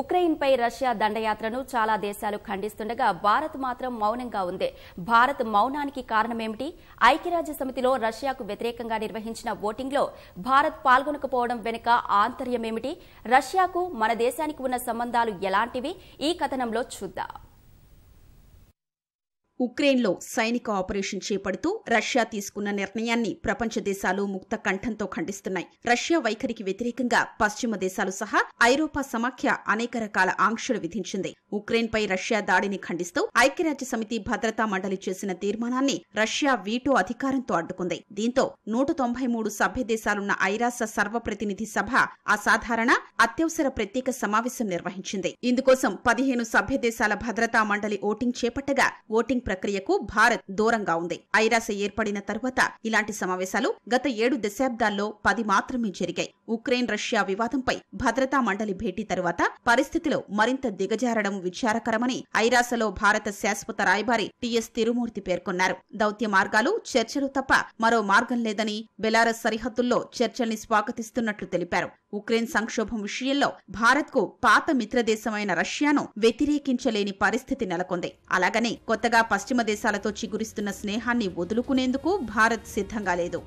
ఉక్రెయిన్పై Russia దండయాత్రను చాలా దేశాలు ఖండిస్తుండగా భారత్ మాత్రం మౌనంగా ఉంది భారత్ మౌనానికి కారణమేమిటి ఐక్యరాజ్య సమితిలో రష్యాకు వ్యతిరేకంగా నిర్వహించిన ఓటింగ్లో భారత్ పాల్గొనకపోవడం వెనుక ఆంతర్యమేమిటి రష్యాకు మన దేశానికి ఉన్న సంబంధాలు ఎలాంటివి ఈ కథనంలో చూద్దాం ఉక్రెయిన్లో సైనిక ఆపరేషన్ చేపడుతూ రష్యా తీసుకున్న నిర్ణయాన్ని ప్రపంచ దేశాలు ముక్త కంఠంతో ఖండిస్తున్నాయి రష్యా వైఖరికి వ్యతిరేకంగా పశ్చిమ దేశాలు సహా ఐరోపా సమాఖ్య అనేక రకాల ఆంక్షలు విధించింది ఉక్రెయిన్పై రష్యా దాడిని ఖండిస్తూ ఐక్యరాజ్య సమితి భద్రతా మండలి చేసిన తీర్మానాన్ని రష్యా వీటో అధికారంతో అడ్డుకుంది దీంతో నూట తొంభై మూడు సభ్య దేశాలున్న ఐరాస సర్వప్రతినిధి సభ అసాధారణ అత్యవసర ప్రత్యేక సమావేశం నిర్వహించింది ఇందుకోసం పదిహేను సభ్య దేశాల భద్రతా మండలి ఓటింగ్ చేపట్టగా ఓటింగ్ ప్రక్రియకు భారత్ దూరంగా ఉంది ఐరాస ఏర్పడిన తరువాత ఇలాంటి సమావేశాలు గత ఏడు దశాబ్దాల్లో పది మాత్రమే జరిగాయి ఉక్రెయిన్ రష్యా వివాదంపై భద్రతా మండలి భేటీ తరువాత పరిస్థితిలో మరింత దిగజారడం విచారకరమని ఐరాసలో భారత శాశ్వత రాయబారి టిఎస్ తిరుమూర్తి పేర్కొన్నారు దౌత్య మార్గాలు చర్చలు తప్ప మరో మార్గం లేదని బెలారస్ సరిహద్దుల్లో చర్చల్ని స్వాగతిస్తున్నట్లు తెలిపారు ఉక్రెయిన్ సంక్షోభం విషయంలో భారత్కు పాత మిత్రదేశమైన రష్యాను వ్యతిరేకించలేని పరిస్థితి నెలకొంది అలాగనే కొత్తగా పశ్చిమ దేశాలతో చిగురిస్తున్న స్నేహాన్ని వదులుకునేందుకు భారత్ సిద్ధంగా లేదు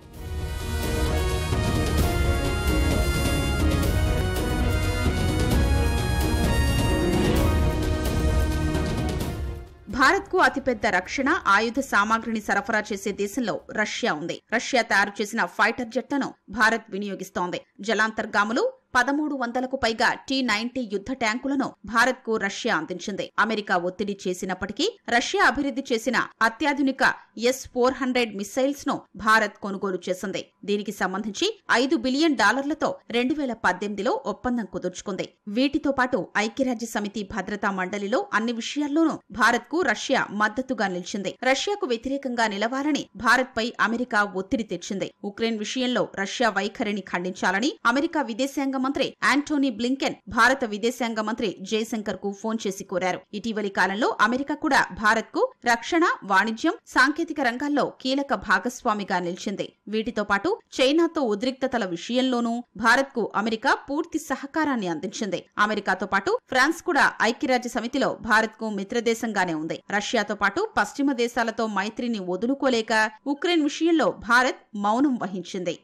భారత్కు అతిపెద్ద రక్షణ ఆయుధ సామాగ్రిని సరఫరా చేసే దేశంలో రష్యా ఉంది రష్యా తయారు చేసిన ఫైటర్ జెట్లను భారత్ వినియోగిస్తోంది జలాంతర్గాములు పదమూడు వందలకు పైగా టీ నైన్టీ యుద్ధ ట్యాంకులను భారత్కు రష్యా అందించింది అమెరికా ఒత్తిడి చేసినప్పటికీ రష్యా అభివృద్ధి చేసిన అత్యాధునిక ఎస్ ఫోర్ హండ్రెడ్ మిస్సైల్స్ ను భారత్ కొనుగోలు చేసింది దీనికి సంబంధించి ఐదు బిలియన్ డాలర్లతో రెండు వేల పద్దెనిమిదిలో ఒప్పందం కుదుర్చుకుంది వీటితో పాటు ఐక్యరాజ్య సమితి భద్రతా మండలిలో అన్ని విషయాల్లోనూ భారత్కు రష్యా మద్దతుగా నిలిచింది రష్యాకు వ్యతిరేకంగా నిలవాలని భారత్పై అమెరికా ఒత్తిడి తెచ్చింది ఉక్రెయిన్ విషయంలో రష్యా వైఖరిని ఖండించాలని అమెరికా విదేశాంగ మంత్రి ఆంటోనీ బ్లింకెన్ భారత విదేశాంగ మంత్రి జయశంకర్ కు ఫోన్ చేసి కోరారు ఇటీవలి కాలంలో అమెరికా కూడా భారత్ కు రక్షణ వాణిజ్యం సాంకేతిక రంగాల్లో కీలక భాగస్వామిగా నిలిచింది వీటితో పాటు చైనాతో ఉద్రిక్తతల విషయంలోనూ భారత్ కు అమెరికా పూర్తి సహకారాన్ని అందించింది అమెరికాతో పాటు ఫ్రాన్స్ కూడా ఐక్యరాజ్య సమితిలో భారత్ కు మిత్రదేశంగానే ఉంది రష్యాతో పాటు పశ్చిమ దేశాలతో మైత్రిని వదులుకోలేక ఉక్రెయిన్ విషయంలో భారత్ మౌనం వహించింది